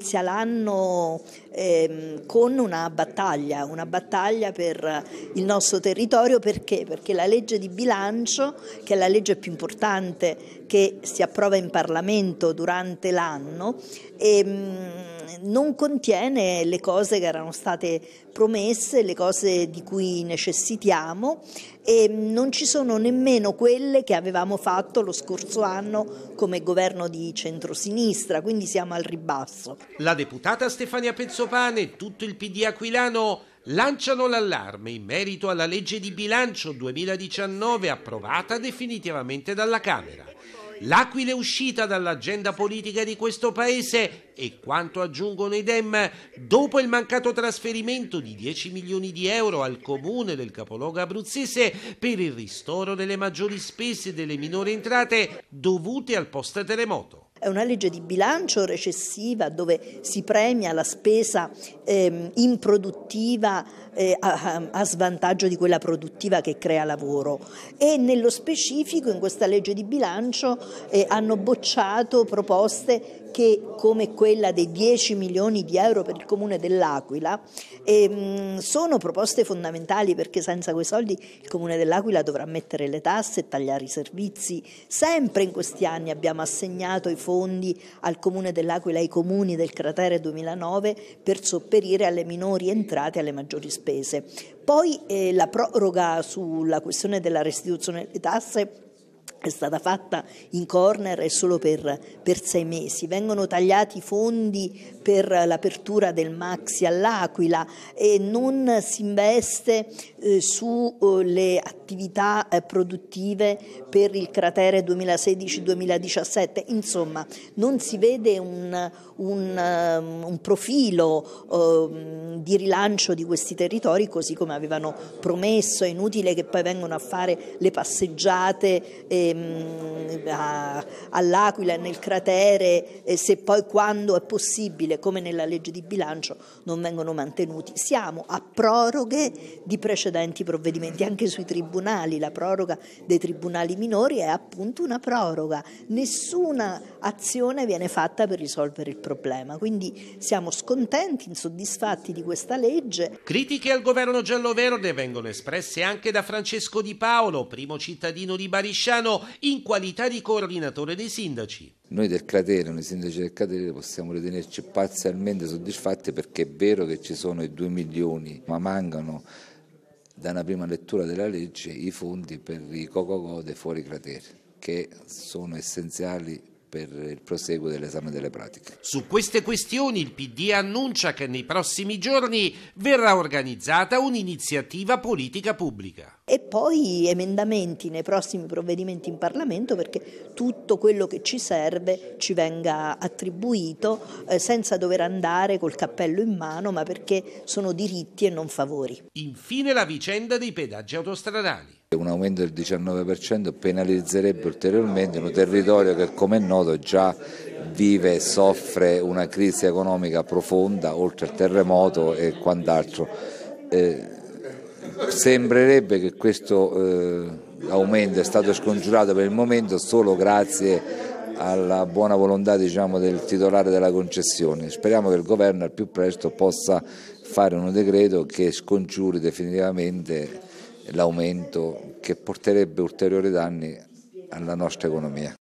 inizia l'anno ehm, con una battaglia, una battaglia per il nostro territorio perché? Perché la legge di bilancio, che è la legge più importante che si approva in Parlamento durante l'anno, ehm, non contiene le cose che erano state promesse, le cose di cui necessitiamo e ehm, non ci sono nemmeno quelle che avevamo fatto lo scorso anno come governo di centrosinistra, quindi siamo al ribasso. La deputata Stefania Pezzoni Pane e tutto il PD aquilano lanciano l'allarme in merito alla legge di bilancio 2019 approvata definitivamente dalla Camera. L'Aquila è uscita dall'agenda politica di questo paese e quanto aggiungono i Dem, dopo il mancato trasferimento di 10 milioni di euro al comune del capoluogo abruzzese per il ristoro delle maggiori spese e delle minori entrate dovute al post terremoto. È una legge di bilancio recessiva dove si premia la spesa eh, improduttiva eh, a, a, svantaggio di quella produttiva che crea lavoro e nello specifico in questa legge di bilancio eh, hanno bocciato proposte che come quella dei 10 milioni di euro per il comune dell'Aquila ehm, sono proposte fondamentali perché senza quei soldi il comune dell'Aquila dovrà mettere le tasse e tagliare i servizi. Sempre in questi anni abbiamo assegnato i fondi al comune dell'Aquila e ai comuni del cratere 2009 per sopperire alle minori entrate e alle maggiori spese. Poi eh, la proroga sulla questione della restituzione delle tasse è stata fatta in corner e solo per, per, sei mesi. Vengono tagliati i fondi per l'apertura del Maxi all'Aquila e non si investe eh, sulle eh, attività eh, produttive per il cratere 2016-2017. Insomma, non si vede un, un, ehm, un profilo um, di rilancio di questi territori così come avevano promesso. È inutile che poi vengano a fare le passeggiate ehm, a, all'Aquila e nel cratere eh, se poi quando è possibile, come nella legge di bilancio, non vengono mantenuti. Siamo a proroghe di precedenti precedenti provvedimenti, anche sui tribunali, la proroga dei tribunali minori è appunto una proroga, nessuna azione viene fatta per risolvere il problema, quindi siamo scontenti, insoddisfatti di questa legge. Critiche al governo giallo-verde vengono espresse anche da Francesco Di Paolo, primo cittadino di Barisciano, in qualità di coordinatore dei sindaci. Noi del cratere, noi sindaci del cratere possiamo ritenerci parzialmente soddisfatti perché è vero che ci sono i 2 milioni, ma mancano da una prima lettura della legge i fondi per i cocogode fuori cratere, che sono essenziali per il proseguo dell'esame delle pratiche. Su queste questioni il PD annuncia che nei prossimi giorni verrà organizzata un'iniziativa politica pubblica. E poi emendamenti nei prossimi provvedimenti in Parlamento perché tutto quello che ci serve ci venga attribuito eh, senza dover andare col cappello in mano ma perché sono diritti e non favori. Infine la vicenda dei pedaggi autostradali. Un aumento del 19% penalizzerebbe ulteriormente un territorio che come è noto già vive e soffre una crisi economica profonda oltre al terremoto e quant'altro. Eh, sembrerebbe che questo eh, aumento è stato scongiurato per il momento solo grazie alla buona volontà diciamo, del titolare della concessione. Speriamo che il governo al più presto possa fare un decreto che scongiuri definitivamente l'aumento che porterebbe ulteriori danni alla nostra economia.